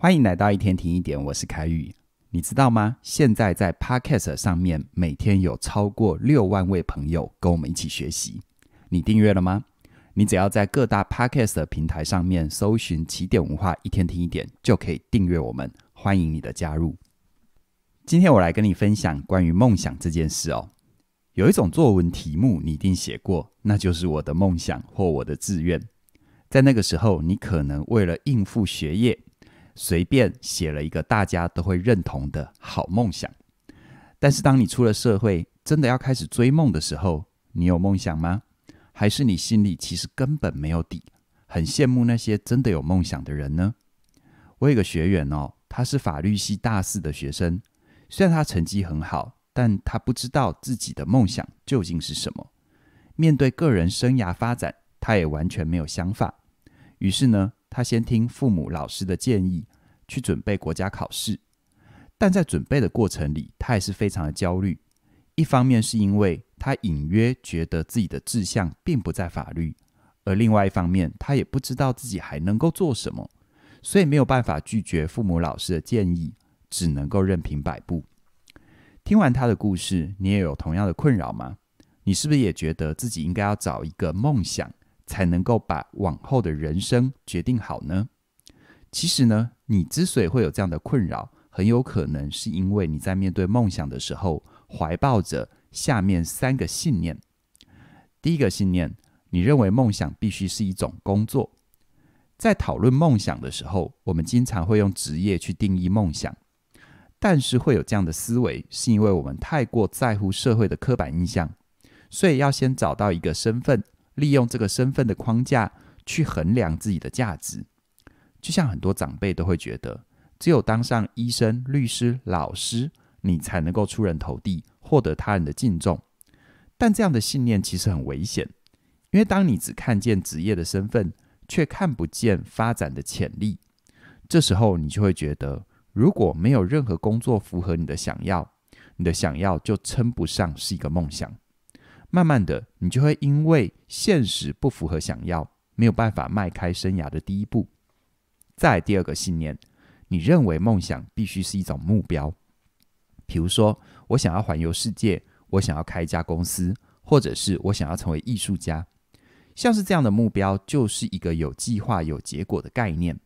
欢迎来到一天听一点，我是凯宇。你知道吗？现在在 Podcast 上面，每天有超过六万位朋友跟我们一起学习。你订阅了吗？你只要在各大 Podcast 平台上面搜寻“起点文化一天听一点”，就可以订阅我们。欢迎你的加入。今天我来跟你分享关于梦想这件事哦。有一种作文题目你一定写过，那就是我的梦想或我的志愿。在那个时候，你可能为了应付学业。随便写了一个大家都会认同的好梦想，但是当你出了社会，真的要开始追梦的时候，你有梦想吗？还是你心里其实根本没有底，很羡慕那些真的有梦想的人呢？我有个学员哦，他是法律系大四的学生，虽然他成绩很好，但他不知道自己的梦想究竟是什么。面对个人生涯发展，他也完全没有想法。于是呢？他先听父母、老师的建议，去准备国家考试，但在准备的过程里，他也是非常的焦虑。一方面是因为他隐约觉得自己的志向并不在法律，而另外一方面，他也不知道自己还能够做什么，所以没有办法拒绝父母、老师的建议，只能够任凭摆布。听完他的故事，你也有同样的困扰吗？你是不是也觉得自己应该要找一个梦想？才能够把往后的人生决定好呢？其实呢，你之所以会有这样的困扰，很有可能是因为你在面对梦想的时候，怀抱着下面三个信念。第一个信念，你认为梦想必须是一种工作。在讨论梦想的时候，我们经常会用职业去定义梦想，但是会有这样的思维，是因为我们太过在乎社会的刻板印象，所以要先找到一个身份。利用这个身份的框架去衡量自己的价值，就像很多长辈都会觉得，只有当上医生、律师、老师，你才能够出人头地，获得他人的敬重。但这样的信念其实很危险，因为当你只看见职业的身份，却看不见发展的潜力，这时候你就会觉得，如果没有任何工作符合你的想要，你的想要就称不上是一个梦想。慢慢的，你就会因为现实不符合想要，没有办法迈开生涯的第一步。再第二个信念，你认为梦想必须是一种目标，比如说我想要环游世界，我想要开一家公司，或者是我想要成为艺术家。像是这样的目标，就是一个有计划、有结果的概念。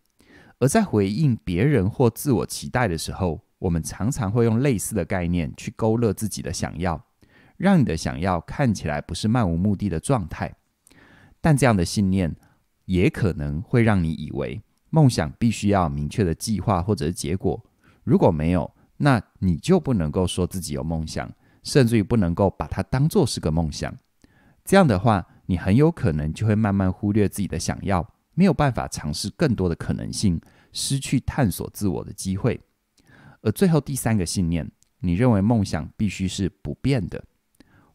而在回应别人或自我期待的时候，我们常常会用类似的概念去勾勒自己的想要。让你的想要看起来不是漫无目的的状态，但这样的信念也可能会让你以为梦想必须要明确的计划或者是结果。如果没有，那你就不能够说自己有梦想，甚至于不能够把它当做是个梦想。这样的话，你很有可能就会慢慢忽略自己的想要，没有办法尝试更多的可能性，失去探索自我的机会。而最后第三个信念，你认为梦想必须是不变的。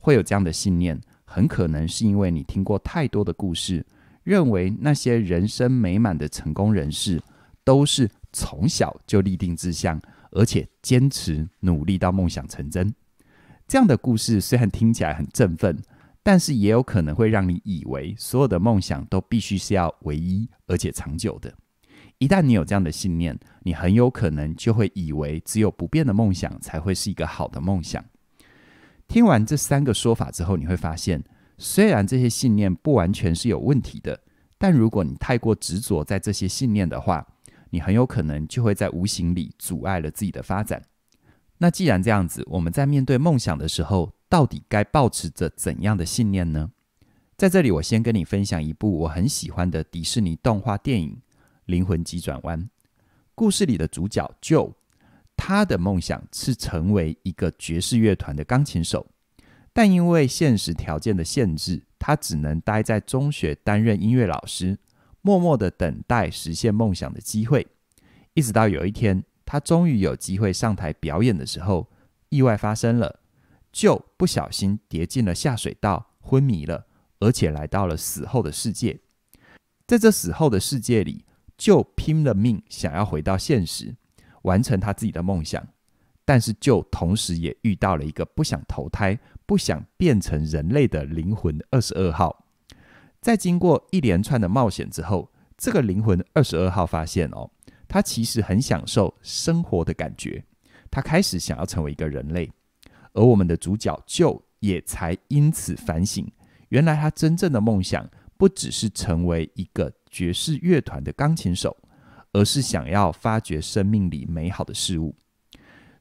会有这样的信念，很可能是因为你听过太多的故事，认为那些人生美满的成功人士，都是从小就立定志向，而且坚持努力到梦想成真。这样的故事虽然听起来很振奋，但是也有可能会让你以为所有的梦想都必须是要唯一而且长久的。一旦你有这样的信念，你很有可能就会以为只有不变的梦想才会是一个好的梦想。听完这三个说法之后，你会发现，虽然这些信念不完全是有问题的，但如果你太过执着在这些信念的话，你很有可能就会在无形里阻碍了自己的发展。那既然这样子，我们在面对梦想的时候，到底该保持着怎样的信念呢？在这里，我先跟你分享一部我很喜欢的迪士尼动画电影《灵魂急转弯》。故事里的主角 Joe。他的梦想是成为一个爵士乐团的钢琴手，但因为现实条件的限制，他只能待在中学担任音乐老师，默默的等待实现梦想的机会。一直到有一天，他终于有机会上台表演的时候，意外发生了，就不小心跌进了下水道，昏迷了，而且来到了死后的世界。在这死后的世界里，就拼了命想要回到现实。完成他自己的梦想，但是就同时也遇到了一个不想投胎、不想变成人类的灵魂二十二号。在经过一连串的冒险之后，这个灵魂二十二号发现哦，他其实很享受生活的感觉，他开始想要成为一个人类。而我们的主角就也才因此反省，原来他真正的梦想不只是成为一个爵士乐团的钢琴手。而是想要发掘生命里美好的事物，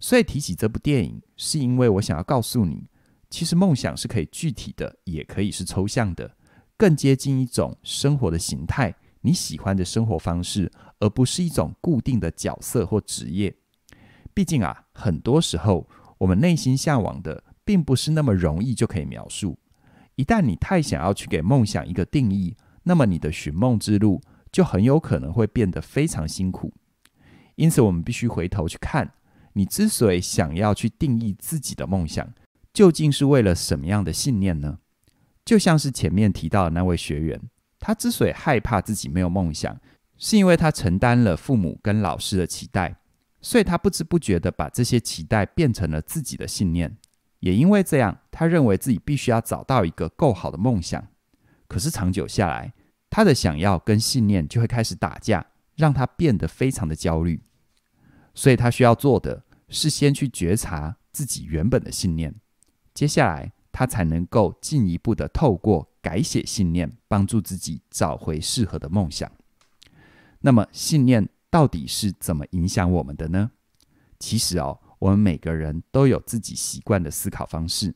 所以提起这部电影，是因为我想要告诉你，其实梦想是可以具体的，也可以是抽象的，更接近一种生活的形态，你喜欢的生活方式，而不是一种固定的角色或职业。毕竟啊，很多时候我们内心向往的，并不是那么容易就可以描述。一旦你太想要去给梦想一个定义，那么你的寻梦之路。就很有可能会变得非常辛苦，因此我们必须回头去看，你之所以想要去定义自己的梦想，究竟是为了什么样的信念呢？就像是前面提到的那位学员，他之所以害怕自己没有梦想，是因为他承担了父母跟老师的期待，所以他不知不觉地把这些期待变成了自己的信念，也因为这样，他认为自己必须要找到一个够好的梦想，可是长久下来。他的想要跟信念就会开始打架，让他变得非常的焦虑。所以，他需要做的是先去觉察自己原本的信念，接下来他才能够进一步的透过改写信念，帮助自己找回适合的梦想。那么，信念到底是怎么影响我们的呢？其实哦，我们每个人都有自己习惯的思考方式，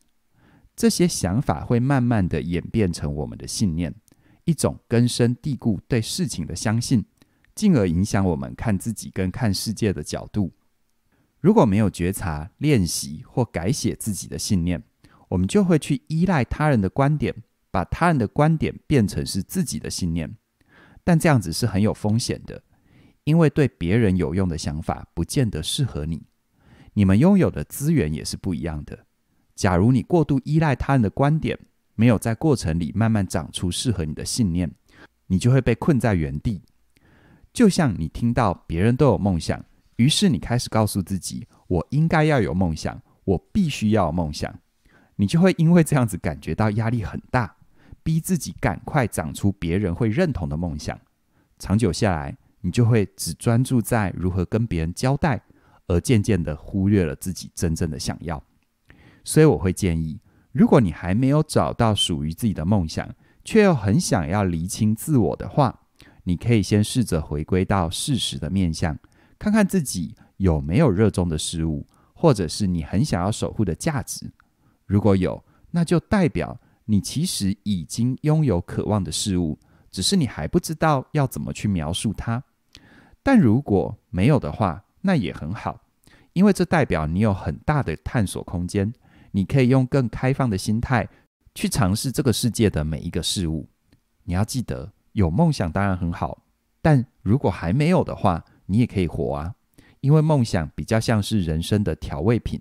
这些想法会慢慢的演变成我们的信念。一种根深蒂固对事情的相信，进而影响我们看自己跟看世界的角度。如果没有觉察、练习或改写自己的信念，我们就会去依赖他人的观点，把他人的观点变成是自己的信念。但这样子是很有风险的，因为对别人有用的想法不见得适合你。你们拥有的资源也是不一样的。假如你过度依赖他人的观点，没有在过程里慢慢长出适合你的信念，你就会被困在原地。就像你听到别人都有梦想，于是你开始告诉自己：“我应该要有梦想，我必须要梦想。”你就会因为这样子感觉到压力很大，逼自己赶快长出别人会认同的梦想。长久下来，你就会只专注在如何跟别人交代，而渐渐的忽略了自己真正的想要。所以我会建议。如果你还没有找到属于自己的梦想，却又很想要厘清自我的话，你可以先试着回归到事实的面相，看看自己有没有热衷的事物，或者是你很想要守护的价值。如果有，那就代表你其实已经拥有渴望的事物，只是你还不知道要怎么去描述它。但如果没有的话，那也很好，因为这代表你有很大的探索空间。你可以用更开放的心态去尝试这个世界的每一个事物。你要记得，有梦想当然很好，但如果还没有的话，你也可以活啊。因为梦想比较像是人生的调味品，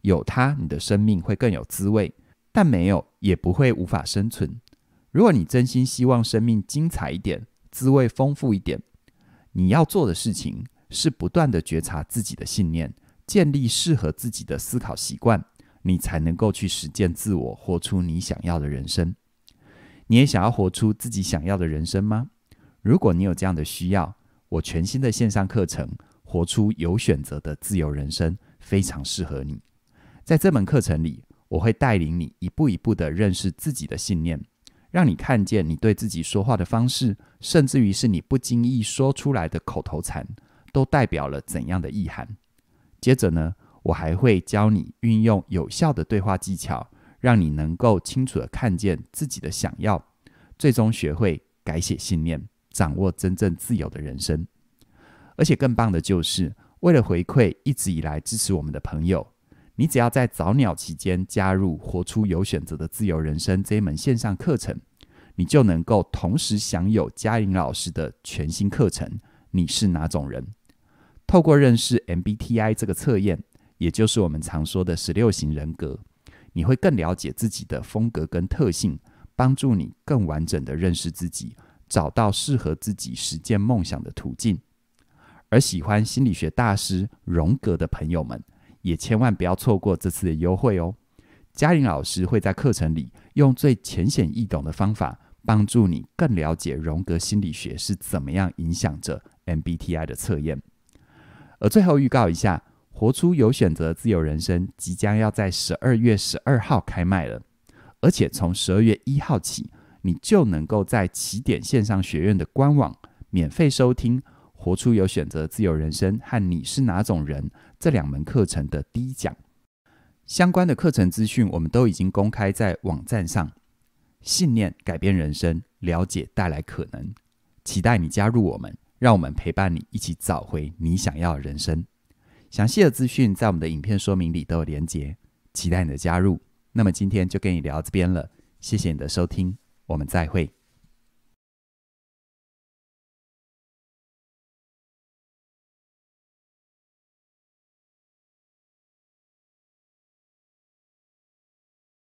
有它，你的生命会更有滋味；但没有，也不会无法生存。如果你真心希望生命精彩一点，滋味丰富一点，你要做的事情是不断地觉察自己的信念，建立适合自己的思考习惯。你才能够去实践自我，活出你想要的人生。你也想要活出自己想要的人生吗？如果你有这样的需要，我全新的线上课程《活出有选择的自由人生》非常适合你。在这门课程里，我会带领你一步一步的认识自己的信念，让你看见你对自己说话的方式，甚至于是你不经意说出来的口头禅，都代表了怎样的意涵。接着呢？我还会教你运用有效的对话技巧，让你能够清楚的看见自己的想要，最终学会改写信念，掌握真正自由的人生。而且更棒的就是，为了回馈一直以来支持我们的朋友，你只要在早鸟期间加入《活出有选择的自由人生》这一门线上课程，你就能够同时享有嘉莹老师的全新课程。你是哪种人？透过认识 MBTI 这个测验。也就是我们常说的十六型人格，你会更了解自己的风格跟特性，帮助你更完整的认识自己，找到适合自己实践梦想的途径。而喜欢心理学大师荣格的朋友们，也千万不要错过这次的优惠哦！嘉玲老师会在课程里用最浅显易懂的方法，帮助你更了解荣格心理学是怎么样影响着 MBTI 的测验。而最后预告一下。《活出有选择自由人生》即将要在十二月十二号开卖了，而且从十二月一号起，你就能够在起点线上学院的官网免费收听《活出有选择自由人生》和《你是哪种人》这两门课程的第一讲。相关的课程资讯我们都已经公开在网站上。信念改变人生，了解带来可能，期待你加入我们，让我们陪伴你一起找回你想要的人生。详细的资讯在我们的影片说明里都有连结，期待你的加入。那么今天就跟你聊这边了，谢谢你的收听，我们再会。